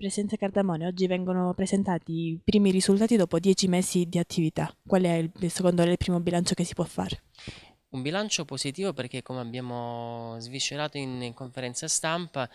Presenza Cardamone oggi vengono presentati i primi risultati dopo dieci mesi di attività. Qual è, il, secondo lei, il primo bilancio che si può fare? Un bilancio positivo perché, come abbiamo sviscerato in, in conferenza stampa,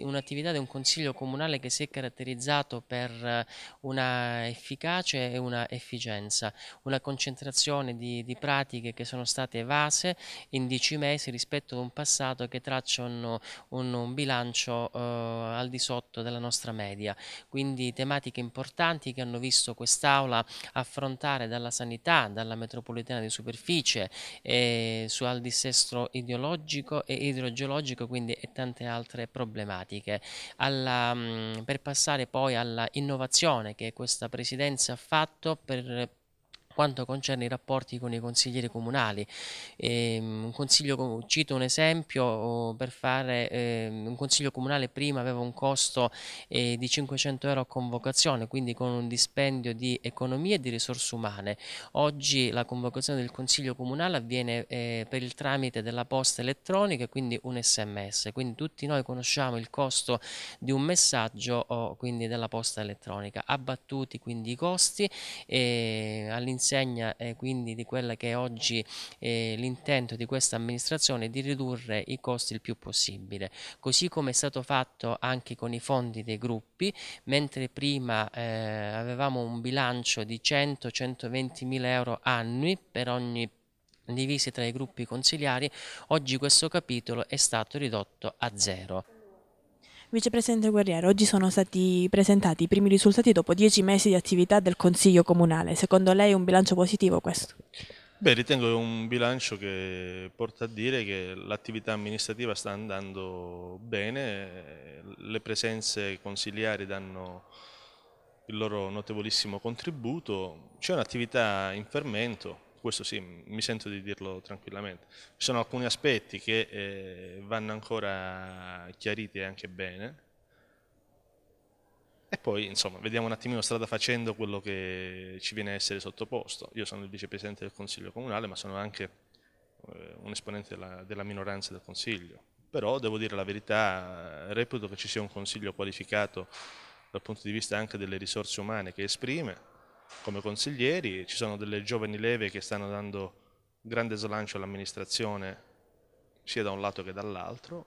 un'attività di un consiglio comunale che si è caratterizzato per eh, una efficacia e una efficienza, una concentrazione di, di pratiche che sono state evase in dieci mesi rispetto ad un passato che tracciano un, un, un bilancio eh, al di sotto della nostra media. Quindi tematiche importanti che hanno visto quest'Aula affrontare dalla sanità, dalla metropolitana di superficie. Eh, eh, su al dissesto ideologico e idrogeologico quindi, e tante altre problematiche. Alla, mm, per passare poi all'innovazione che questa presidenza ha fatto per quanto concerne i rapporti con i consiglieri comunali. Ehm, consiglio, cito un esempio, per fare ehm, un consiglio comunale prima aveva un costo eh, di 500 euro a convocazione, quindi con un dispendio di economia e di risorse umane. Oggi la convocazione del consiglio comunale avviene eh, per il tramite della posta elettronica, quindi un sms, quindi tutti noi conosciamo il costo di un messaggio o quindi della posta elettronica, abbattuti quindi i costi eh, all'interno insegna e eh, quindi di quella che è oggi eh, l'intento di questa amministrazione di ridurre i costi il più possibile, così come è stato fatto anche con i fondi dei gruppi, mentre prima eh, avevamo un bilancio di 100-120 mila euro annui per ogni divisi tra i gruppi consigliari, oggi questo capitolo è stato ridotto a zero. Vicepresidente Guerriero, oggi sono stati presentati i primi risultati dopo dieci mesi di attività del Consiglio Comunale. Secondo lei è un bilancio positivo questo? Beh, ritengo che è un bilancio che porta a dire che l'attività amministrativa sta andando bene, le presenze consigliari danno il loro notevolissimo contributo, c'è un'attività in fermento, questo sì, mi sento di dirlo tranquillamente. Ci sono alcuni aspetti che eh, vanno ancora chiariti anche bene. E poi, insomma, vediamo un attimino strada facendo quello che ci viene a essere sottoposto. Io sono il vicepresidente del Consiglio Comunale, ma sono anche eh, un esponente della, della minoranza del Consiglio. Però, devo dire la verità, reputo che ci sia un Consiglio qualificato dal punto di vista anche delle risorse umane che esprime, come consiglieri, ci sono delle giovani leve che stanno dando grande slancio all'amministrazione sia da un lato che dall'altro,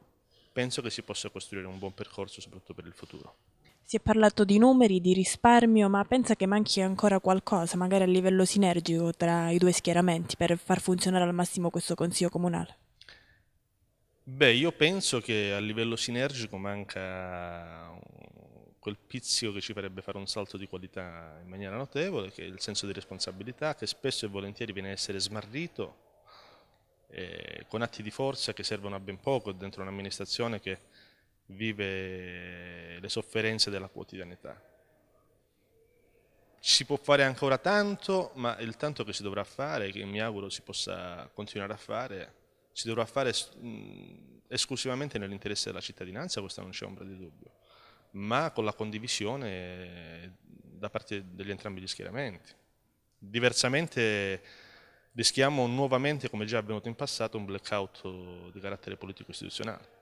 penso che si possa costruire un buon percorso soprattutto per il futuro. Si è parlato di numeri, di risparmio, ma pensa che manchi ancora qualcosa, magari a livello sinergico tra i due schieramenti, per far funzionare al massimo questo Consiglio Comunale? Beh, io penso che a livello sinergico manca quel pizzico che ci farebbe fare un salto di qualità in maniera notevole, che è il senso di responsabilità, che spesso e volentieri viene a essere smarrito eh, con atti di forza che servono a ben poco dentro un'amministrazione che vive le sofferenze della quotidianità. Si può fare ancora tanto, ma il tanto che si dovrà fare, che mi auguro si possa continuare a fare, si dovrà fare mm, esclusivamente nell'interesse della cittadinanza, questo non c'è ombra di dubbio ma con la condivisione eh, da parte degli entrambi gli schieramenti. Diversamente rischiamo nuovamente, come già avvenuto in passato, un blackout di carattere politico-istituzionale.